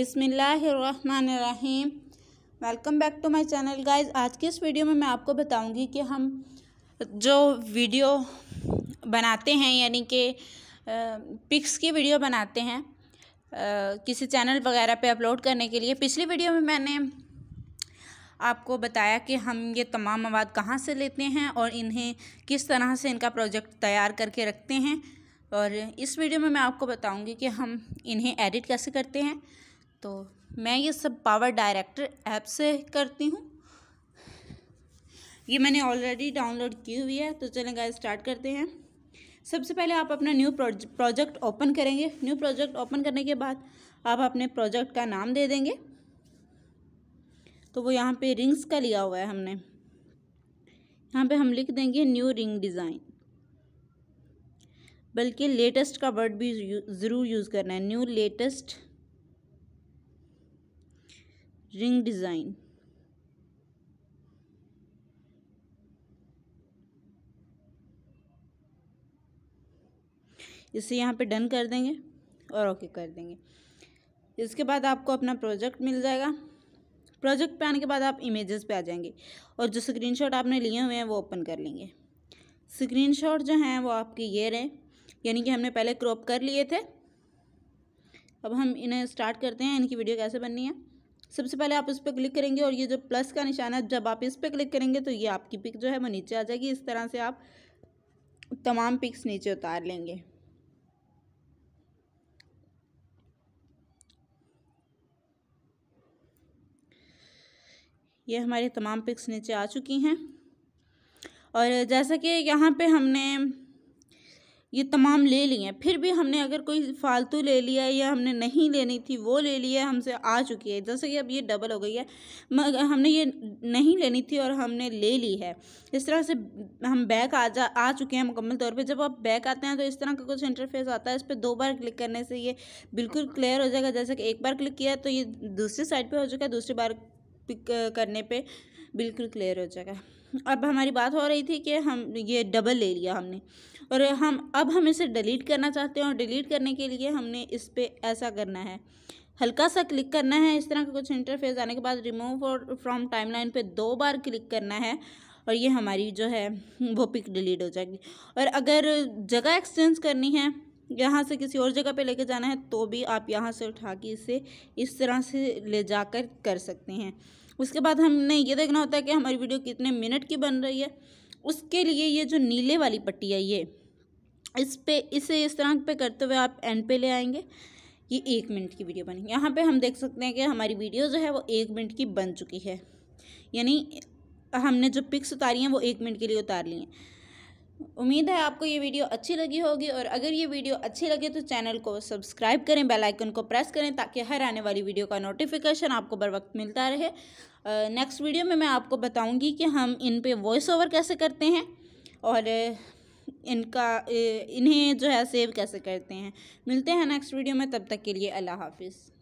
बिसमीम welcome back to my channel guys आज की इस वीडियो में मैं आपको बताऊंगी कि हम जो वीडियो बनाते हैं यानी कि पिक्स की वीडियो बनाते हैं किसी चैनल वगैरह पे अपलोड करने के लिए पिछली वीडियो में मैंने आपको बताया कि हम ये तमाम मवाद कहाँ से लेते हैं और इन्हें किस तरह से इनका प्रोजेक्ट तैयार करके रखते हैं और इस वीडियो में मैं आपको बताऊंगी कि हम इन्हें एडिट कैसे करते हैं तो मैं ये सब पावर डायरेक्टर ऐप से करती हूँ ये मैंने ऑलरेडी डाउनलोड की हुई है तो चलें गाइस स्टार्ट करते हैं सबसे पहले आप अपना न्यू प्रोजेक्ट ओपन करेंगे न्यू प्रोजेक्ट ओपन करने के बाद आप अपने प्रोजेक्ट का नाम दे देंगे तो वो यहाँ पे रिंग्स का लिया हुआ है हमने यहाँ पे हम लिख देंगे न्यू रिंग डिज़ाइन बल्कि लेटेस्ट का वर्ड भी ज़रूर यूज़ करना है न्यू लेटेस्ट रिंग डिज़ाइन इसे यहाँ पे डन कर देंगे और ओके कर देंगे इसके बाद आपको अपना प्रोजेक्ट मिल जाएगा प्रोजेक्ट पे आने के बाद आप इमेजेस पे आ जाएंगे और जो स्क्रीनशॉट आपने लिए हुए हैं वो ओपन कर लेंगे स्क्रीनशॉट जो हैं वो आपके ये रहे यानी कि हमने पहले क्रॉप कर लिए थे अब हम इन्हें स्टार्ट करते हैं इनकी वीडियो कैसे बननी है सबसे पहले आप उस पर क्लिक करेंगे और ये जो प्लस का निशान है जब आप इस पर क्लिक करेंगे तो ये आपकी पिक जो है वो नीचे आ जाएगी इस तरह से आप तमाम पिक्स नीचे उतार लेंगे ये हमारे तमाम पिक्स नीचे आ चुकी हैं और जैसा कि यहाँ पे हमने ये तमाम ले लिए हैं फिर भी हमने अगर कोई फालतू ले लिया या हमने नहीं लेनी थी वो ले लिया हमसे आ चुकी है जैसे कि अब ये डबल हो गई है मगर हमने ये नहीं लेनी थी और हमने ले ली है इस तरह से हम बैक आ जा आ चुके हैं मुकम्मल तौर पे जब आप बैक आते हैं तो इस तरह का कुछ इंटरफेस आता है इस पर दो बार क्लिक करने से ये बिल्कुल क्लियर हो जाएगा जैसे कि एक बार क्लिक किया तो ये दूसरी साइड पर हो चुका है दूसरी बार पिक करने पर बिल्कुल क्लियर हो जाएगा अब हमारी बात हो रही थी कि हम ये डबल ले लिया हमने और हम अब हम इसे डिलीट करना चाहते हैं और डिलीट करने के लिए हमने इस पर ऐसा करना है हल्का सा क्लिक करना है इस तरह का कुछ इंटरफेस आने के बाद रिमूव और फ्रॉम टाइमलाइन पे दो बार क्लिक करना है और ये हमारी जो है वो पिक डिलीट हो जाएगी और अगर जगह एक्सचेंज करनी है यहाँ से किसी और जगह पे लेके जाना है तो भी आप यहाँ से उठा के इसे इस तरह से ले जाकर कर सकते हैं उसके बाद हमने ये देखना होता है कि हमारी वीडियो कितने मिनट की बन रही है उसके लिए ये जो नीले वाली पट्टी है ये इस पे इसे इस तरह पे करते हुए आप एंड पे ले आएंगे ये एक मिनट की वीडियो बनी यहाँ पे हम देख सकते हैं कि हमारी वीडियो जो है वो एक मिनट की बन चुकी है यानी हमने जो पिक्स उतारी हैं वो एक मिनट के लिए उतार ली हैं उम्मीद है आपको ये वीडियो अच्छी लगी होगी और अगर ये वीडियो अच्छी लगे तो चैनल को सब्सक्राइब करें बेल आइकन को प्रेस करें ताकि हर आने वाली वीडियो का नोटिफिकेशन आपको बर वक्त मिलता रहे नेक्स्ट वीडियो में मैं आपको बताऊंगी कि हम इन पे वॉइस ओवर कैसे करते हैं और इनका इन्हें जो है सेव कैसे करते हैं मिलते हैं नेक्स्ट वीडियो में तब तक के लिए अल्लाह हाफिज़